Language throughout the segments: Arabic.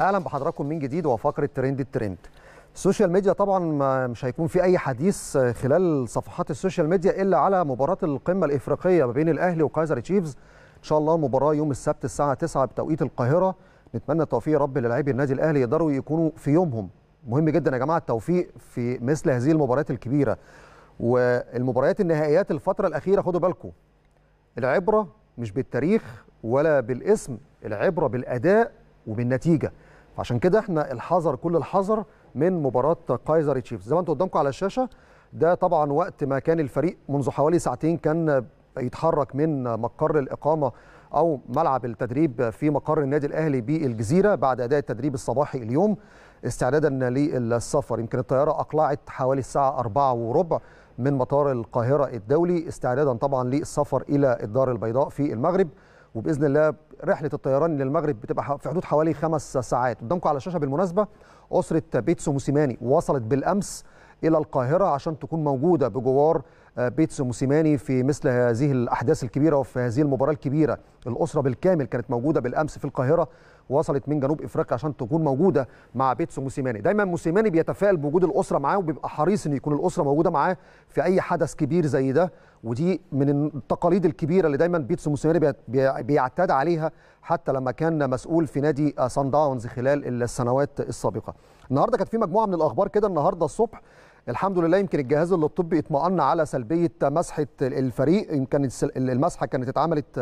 اهلا بحضراتكم من جديد وفقره ترند الترند السوشيال ميديا طبعا مش هيكون في اي حديث خلال صفحات السوشيال ميديا الا على مباراه القمه الافريقيه ما بين الاهلي وكايزر تشيفز ان شاء الله المباراه يوم السبت الساعه 9 بتوقيت القاهره نتمنى التوفيق يا رب للاعبي النادي الاهلي يقدروا يكونوا في يومهم مهم جدا يا جماعه التوفيق في مثل هذه المباريات الكبيره والمباريات النهائيات الفتره الاخيره خدوا بالكم العبره مش بالتاريخ ولا بالاسم العبره بالاداء وبالنتيجه فعشان كده احنا الحذر كل الحذر من مباراه كايزر تشيفز زي ما انتم قدامكم على الشاشه ده طبعا وقت ما كان الفريق منذ حوالي ساعتين كان يتحرك من مقر الاقامه او ملعب التدريب في مقر النادي الاهلي بالجزيره بعد اداء التدريب الصباحي اليوم استعدادا للسفر يمكن الطياره اقلعت حوالي الساعه أربعة وربع من مطار القاهره الدولي استعدادا طبعا للسفر الى الدار البيضاء في المغرب وباذن الله رحله الطيران للمغرب بتبقى في حدود حوالي خمس ساعات قدامكم على الشاشه بالمناسبه اسره بيتسو موسيماني وصلت بالامس الى القاهره عشان تكون موجوده بجوار بيتسو موسيماني في مثل هذه الأحداث الكبيرة وفي هذه المباراة الكبيرة الأسرة بالكامل كانت موجودة بالأمس في القاهرة وصلت من جنوب افريقيا عشان تكون موجوده مع بيتسو موسيماني دايما موسيماني بيتفائل بوجود الاسره معاه وبيبقى حريص ان يكون الاسره موجوده معاه في اي حدث كبير زي ده ودي من التقاليد الكبيره اللي دايما بيتسو موسيماني بيعتاد عليها حتى لما كان مسؤول في نادي سان داونز خلال السنوات السابقه النهارده كانت في مجموعه من الاخبار كده النهارده الصبح الحمد لله يمكن الجهاز الطبي اطمأن على سلبيه مسحه الفريق يمكن المسحه كانت اتعملت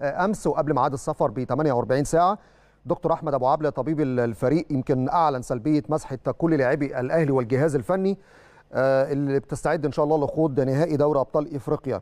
آه، امس وقبل ميعاد السفر ب 48 ساعه دكتور احمد ابو عبله طبيب الفريق يمكن اعلن سلبيه مسحه كل لاعبي الاهلي والجهاز الفني آه، اللي بتستعد ان شاء الله لخوض نهائي دوري ابطال افريقيا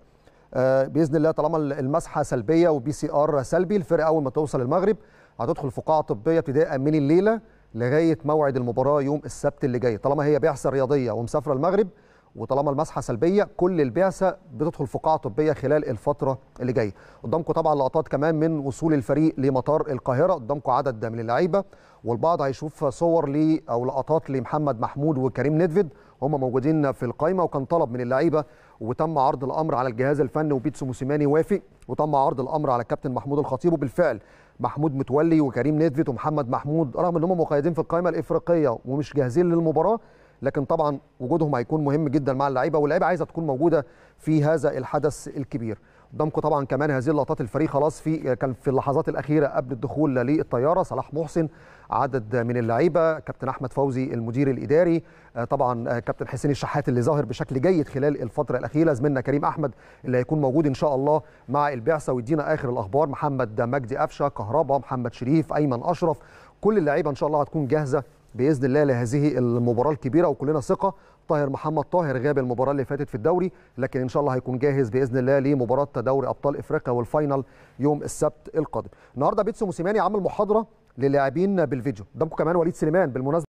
آه، باذن الله طالما المسحه سلبيه وبي سي ار سلبي الفرقه اول ما توصل المغرب هتدخل فقاعة طبيه ابتداء من الليله لغايه موعد المباراه يوم السبت اللي جاي طالما هي بعثه رياضيه ومسافره المغرب وطالما المسحه سلبيه كل البعثه بتدخل في قاعه طبيه خلال الفتره اللي جايه قدامكم طبعا لقطات كمان من وصول الفريق لمطار القاهره قدامكم عدد من اللعيبه والبعض هيشوف صور لي او لقطات لمحمد محمود وكريم ندفد هم موجودين في القايمه وكان طلب من اللعيبه وتم عرض الامر على الجهاز الفني وبيتسو موسيماني وافق وتم عرض الامر على الكابتن محمود الخطيب وبالفعل محمود متولي وكريم ندفت ومحمد محمود رغم ان هم مقيدين في القائمه الافريقيه ومش جاهزين للمباراه لكن طبعا وجودهم هيكون مهم جدا مع اللعيبه واللعيبه عايزه تكون موجوده في هذا الحدث الكبير قدامكم طبعا كمان هذه اللقطات الفريق خلاص في كان في اللحظات الاخيره قبل الدخول للطياره صلاح محسن عدد من اللعيبه كابتن احمد فوزي المدير الاداري آه، طبعا آه، كابتن حسين الشحات اللي ظاهر بشكل جيد خلال الفتره الاخيره زميلنا كريم احمد اللي هيكون موجود ان شاء الله مع البعثه ويدينا اخر الاخبار محمد مجدي قفشه كهربا محمد شريف ايمن اشرف كل اللعيبه ان شاء الله هتكون جاهزه باذن الله لهذه المباراه الكبيره وكلنا ثقه طاهر محمد طاهر غاب المباراه اللي فاتت في الدوري لكن ان شاء الله هيكون جاهز باذن الله لمباراه دوري ابطال افريقيا والفاينل يوم السبت القادم النهارده بيتسو موسيماني عمل محاضره للاعبين بالفيديو قدامكم كمان وليد سليمان بالمناسبه